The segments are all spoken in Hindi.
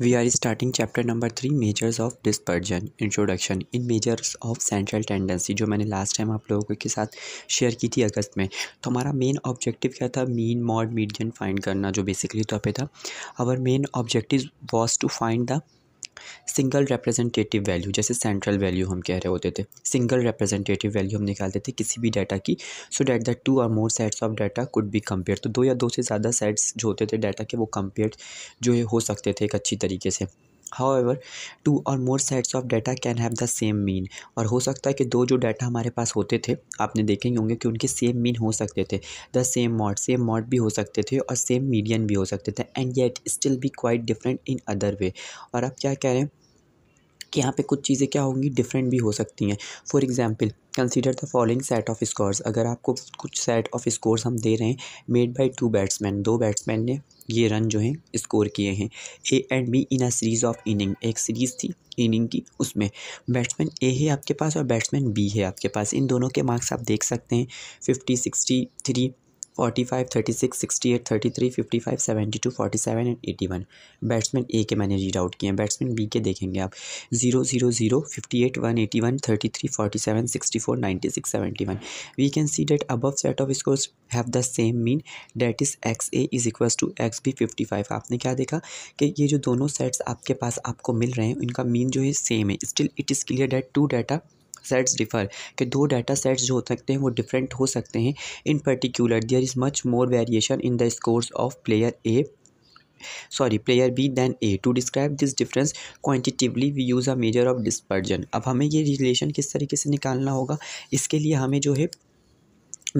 We are starting chapter number three measures of dispersion introduction in measures of central tendency जो मैंने लास्ट टाइम आप लोगों के साथ शेयर की थी अगस्त में तो हमारा मेन ऑब्जेक्टिव क्या था मीन मॉड मीडियन फाइंड करना जो बेसिकली तौर पे था our main objective was to find the single representative value जैसे सेंट्रल वैल्यू हम कह रहे होते थे सिंगल रिप्रेजेंटेटिव वैल्यू हम निकालते थे किसी भी डाटा की so that the two or more sets of data could be compare तो दो या दो से ज़्यादा सेट्स जो होते थे डाटा के वो कंपेयर जो है हो सकते थे एक अच्छी तरीके से ever two or more sets of data can have the same mean और हो सकता है कि दो जो डाटा हमारे पास होते थे आपने देखे ही होंगे कि उनके सेम मीन हो सकते थे the same mode same mode भी हो सकते थे और सेम मीडियन भी हो सकते थे एंड येट स्टिल भी quite different in other way और आप क्या कह रहे हैं कि यहाँ पे कुछ चीज़ें क्या होंगी डिफरेंट भी हो सकती हैं for example consider the following set of scores अगर आपको कुछ सेट ऑफ स्कोर्स हम दे रहे हैं मेड बाई टू बैट्समैन दो बैट्समैन ने ये रन जो हैं स्कोर किए हैं A and B in a series of inning एक सीरीज़ थी इनिंग की उसमें बैट्समैन ए है आपके पास और बैट्समैन बी है आपके पास इन दोनों के मार्क्स आप देख सकते हैं fifty sixty three forty five thirty six sixty eight thirty three fifty five seventy two forty seven and eighty one batsman A के मैंने रीड आउट किए हैं बैट्समैन बी के देखेंगे आप zero zero zero fifty eight one eighty one thirty three forty seven sixty four ninety six seventy one we can see that above set of scores have the same mean that is X A is equals to X B fifty five आपने क्या देखा कि ये जो दोनों सेट्स आपके पास आपको मिल रहे हैं उनका मीन जो है सेम है still it is clear that two data sets differ कि दो डाटा सेट्स जो हो सकते हैं वो डिफरेंट हो सकते हैं in particular there is much more variation in the scores of player A sorry player B than A to describe this difference quantitatively we use a measure of dispersion अब हमें ये रिलेशन किस तरीके से निकालना होगा इसके लिए हमें जो है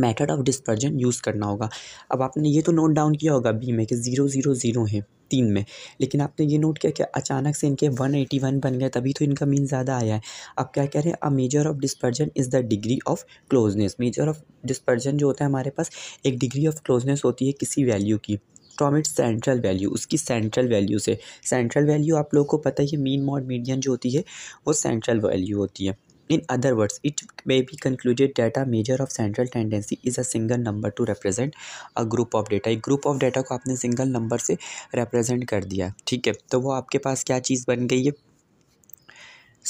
मेथड ऑफ डिस्पर्जन यूज़ करना होगा अब आपने ये तो नोट डाउन किया होगा बी में कि ज़ीरो ज़ीरो ज़ीरो है तीन में लेकिन आपने ये नोट किया कि अचानक से इनके वन एटी वन बन गए तभी तो इनका मीन ज़्यादा आया है अब क्या कह रहे हैं a measure of dispersion is the degree of closeness measure of dispersion जो होता है हमारे पास एक डिग्री ऑफ क्लोजनेस होती है किसी वैल्यू की फ्रॉम इट्स सेंट्रल वैल्यू उसकी सेंट्रल वैल्यू से सेंट्रल वैल्यू आप लोगों को पता ही मीन मॉड मीडियन जो होती है वो सेंट्रल वैल्यू होती है In other words, it may be concluded that a measure of central tendency is a single number to represent a group of data. एक group of data को आपने single number से represent कर दिया ठीक है तो वो आपके पास क्या चीज़ बन गई है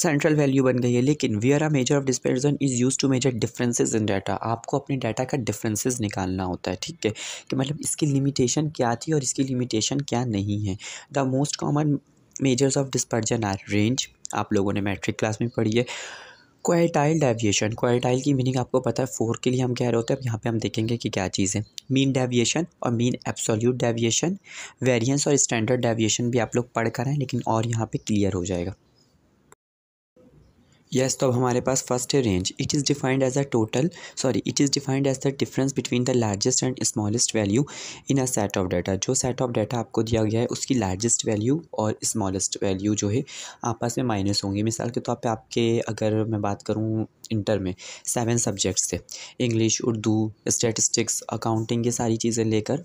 सेंट्रल वैल्यू बन गई है लेकिन are a measure of dispersion is used to measure differences in data आपको अपने डाटा का डिफरेंसेस निकालना होता है ठीक है कि मतलब इसकी लिमिटेशन क्या थी और इसकी लिमिटेशन क्या नहीं है the most common measures of dispersion are range आप लोगों ने मैट्रिक क्लास में पढ़ी है क्वाइटाइल डेविएशन क्वाइटाइल की मीनिंग आपको पता है फोर के लिए हम कह रहे होते हैं अब यहाँ पे हम देखेंगे कि क्या चीज़ है मीन डेविएशन और मीन एब्सोल्यूट डेविएशन वेरिएंस और स्टैंडर्ड डेविएशन भी आप लोग पढ़ कर रहे हैं लेकिन और यहाँ पे क्लियर हो जाएगा यस तो अब हमारे पास फर्स्ट है range it is defined as a total sorry it is defined as the difference between the largest and smallest value in a set of data जो सेट ऑफ डाटा आपको दिया गया है उसकी लार्जेस्ट वैल्यू और स्मॉलेस्ट वैल्यू जो है आपस में माइनस होंगे मिसाल के तौर तो पर आपके अगर मैं बात करूँ इंटर में सेवन सब्जेक्ट्स थे इंग्लिश उर्दू स्टेटिस्टिक्स अकाउंटिंग ये सारी चीज़ें लेकर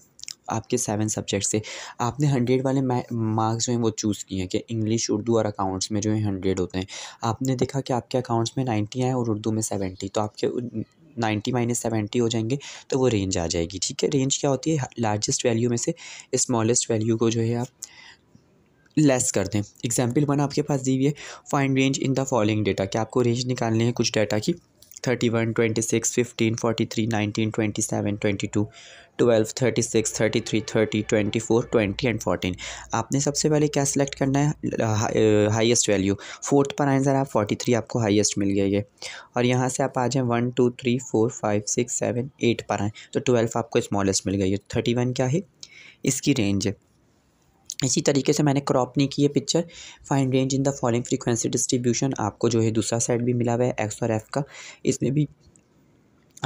आपके सेवन सब्जेक्ट से आपने हंड्रेड वाले मार्क्स जो हैं वो चूज़ किए हैं कि इंग्लिश उर्दू और अकाउंट्स में जो है हंड्रेड होते हैं आपने देखा कि आपके अकाउंट्स में नाइन्टी आए और उर्दू में सेवेंटी तो आपके नाइन्टी माइनस सेवेंटी हो जाएंगे तो वो रेंज आ जाएगी ठीक है रेंज क्या होती है लार्जेस्ट वैल्यू में से स्मॉलेस्ट वैल्यू को जो है आप लेस कर दें एग्जाम्पल वन आपके पास दी हुई है find range in the following data कि आपको रेंज निकालने हैं कुछ डाटा की thirty one twenty six fifteen forty three nineteen twenty seven twenty two twelve thirty six thirty three thirty twenty four twenty and fourteen आपने सबसे पहले क्या सिलेक्ट करना है हाईएस्ट वैल्यू फोर्थ पर आए सर आप फोर्टी थ्री आपको हाईएस्ट मिल गई है और यहाँ से आप आ जाएँ one two three four five six seven eight पर आएँ तो ट्वेल्व आपको स्मॉलेस्ट मिल गई है थर्टी वन क्या है इसकी रेंज है इसी तरीके से मैंने क्रॉप नहीं की है picture find range in the following frequency distribution आपको जो है दूसरा सेट भी मिला हुआ है एक्स और एफ का इसमें भी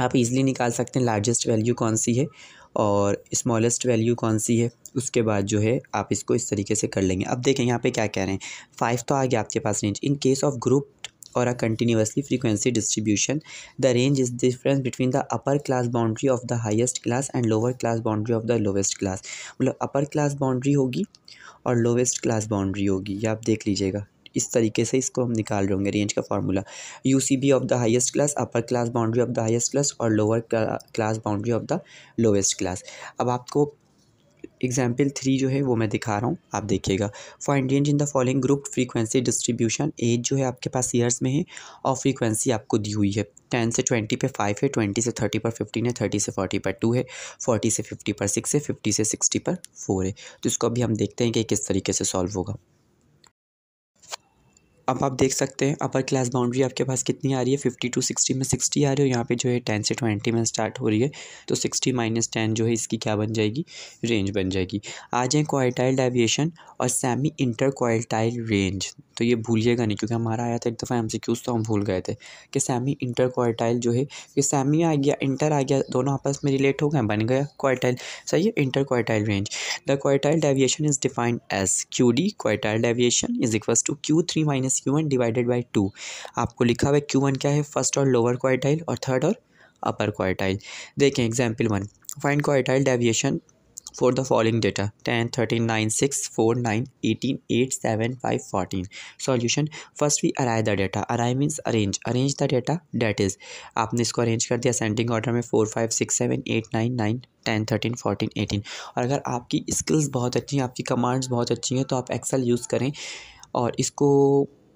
आप इजीली निकाल सकते हैं लार्जेस्ट वैल्यू कौन सी है और स्मॉलेस्ट वैल्यू कौन सी है उसके बाद जो है आप इसको इस तरीके से कर लेंगे अब देखें यहाँ पे क्या कह रहे हैं फाइव तो आ गया आपके पास range in case of group और a continuously frequency distribution the range is difference between the upper class boundary of the highest class and lower class boundary of the lowest class मतलब अपर क्लास बाउंड्री होगी और लोवेस्ट क्लास बाउंड्री होगी ये आप देख लीजिएगा इस तरीके से इसको हम निकाल रहे होंगे रेंज का formula U C B of the highest class upper class boundary of the highest class और lower class boundary of the lowest class अब आपको एग्जाम्पल थ्री जो है वो मैं दिखा रहा हूँ आप देखिएगा find range in the following group frequency distribution as जो है आपके पास ईयर्स में है और फ्रीक्वेंसी आपको दी हुई है टेन से ट्वेंटी पे फाइव है ट्वेंटी से थर्टी पर फिफ्टीन है थर्टी से फोर्टी पर टू है फोर्टी से फिफ्टी पर सिक्स है फिफ्टी से सिक्सटी पर फोर है तो इसको अभी हम देखते हैं कि किस तरीके से सॉल्व होगा अब आप देख सकते हैं अपर क्लास बाउंड्री आपके पास कितनी आ रही है फिफ्टी टू सिक्सटी में सिक्सटी आ रही है यहाँ पे जो है टेन से ट्वेंटी में स्टार्ट हो रही है तो सिक्सटी माइनस टेन जो है इसकी क्या बन जाएगी रेंज बन जाएगी आ जाए क्वाइटाइल डेविएशन और सेमी इंटर क्वाइटाइल रेंज तो ये भूलिएगा नहीं क्योंकि हमारा आया था एक दफ़ा क्यूज तो हम भूल गए थे कि सेमी इंटर क्वार्टाइल जो है कि सेमी आ गया इंटर आ गया दोनों आपस में रिलेट हो गए बन गया क्वार्टाइल सही है inter quartile range the quartile deviation is defined as Q D quartile deviation is equal to Q three minus Q one divided by two आपको लिखा हुआ क्यू वन क्या है फर्स्ट और लोअर क्वार्टाइल और थर्ड और अपर क्वार्टाइल देखें example one find quartile deviation for the following data 10 13 9 6 4 9 18 8 7 5 14 solution first we array the data array means arrange arrange the data that is आपने इसको arrange कर दिया ascending order में 4 5 6 7 8 9 9 टेन थर्टीन फोर्टीन एटीन और अगर आपकी स्किल्स बहुत अच्छी हैं आपकी कमांड्स बहुत अच्छी हैं तो आप एक्सेल यूज़ करें और इसको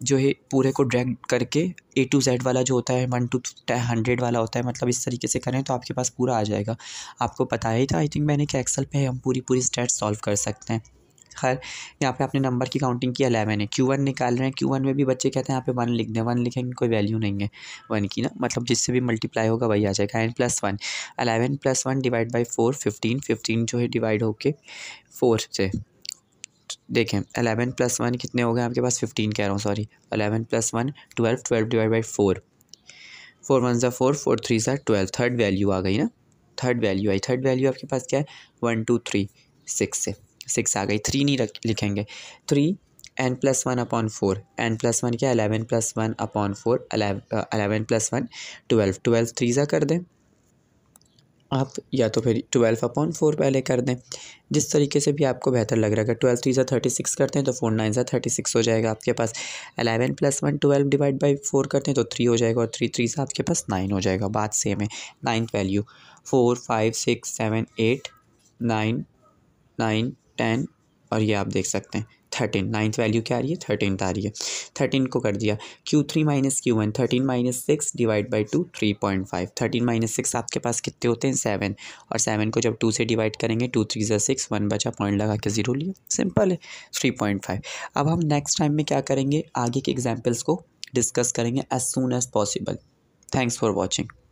जो है पूरे को ड्रैग करके ए टू जेड वाला जो होता है वन टू हंड्रेड वाला होता है मतलब इस तरीके से करें तो आपके पास पूरा आ जाएगा आपको पता ही था आई थिंक मैंने कि एक्सल पे हम पूरी पूरी स्टेट सॉल्व कर सकते हैं खैर यहाँ पे आपने नंबर की काउंटिंग की अलेवन है क्यू वन निकाल रहे हैं क्यू वन में भी बच्चे कहते हैं यहाँ पे वन लिख दें वन लिखेंगे कोई वैल्यू नहीं है वन की ना मतलब जिससे भी मल्टीप्लाई होगा वही आ जाएगा N plus one eleven plus one divide by four fifteen fifteen जो है डिवाइड होके फोर से देखें अलेवन प्लस वन कितने हो गए आपके पास फिफ्टीन कह रहा हूँ sorry eleven plus one twelve twelve divide by four four one ज़ा फोर फोर थ्री ज़ा ट्वेल्व थर्ड वैल्यू आ गई ना थर्ड वैल्यू आई थर्ड वैल्यू आपके पास क्या है वन टू थ्री सिक्स से सिक्स आ गई थ्री नहीं रख लिखेंगे three N plus one upon four N plus one क्या eleven plus one upon four eleven plus one twelve twelve three ज़ा कर दें आप या तो फिर ट्वेल्व अपॉन फोर पहले कर दें जिस तरीके से भी आपको बेहतर लग रहा है अगर ट्वेल्व थ्री सा थर्टी सिक्स करते हैं तो फोर नाइन सा थर्टी सिक्स हो जाएगा आपके पास eleven plus one twelve divide by four करते हैं तो थ्री हो जाएगा और थ्री थ्री से आपके पास नाइन हो जाएगा बात सेम है ninth value four five six seven eight nine nine ten और ये आप देख सकते हैं थर्टीन नाइन्थ वैल्यू क्या आ रही है थर्टीन तो आ रही है थर्टीन को कर दिया Q three minus Q one thirteen minus six divide by two three point five thirteen minus six आपके पास कितने होते हैं सेवन और सेवन को जब टू से डिवाइड करेंगे टू थ्री जो सिक्स वन बचा पॉइंट लगा के ज़ीरो लिया सिंपल है थ्री पॉइंट फाइव अब हम नेक्स्ट टाइम में क्या करेंगे आगे के एग्जाम्पल्स को डिस्कस करेंगे as soon as possible thanks for watching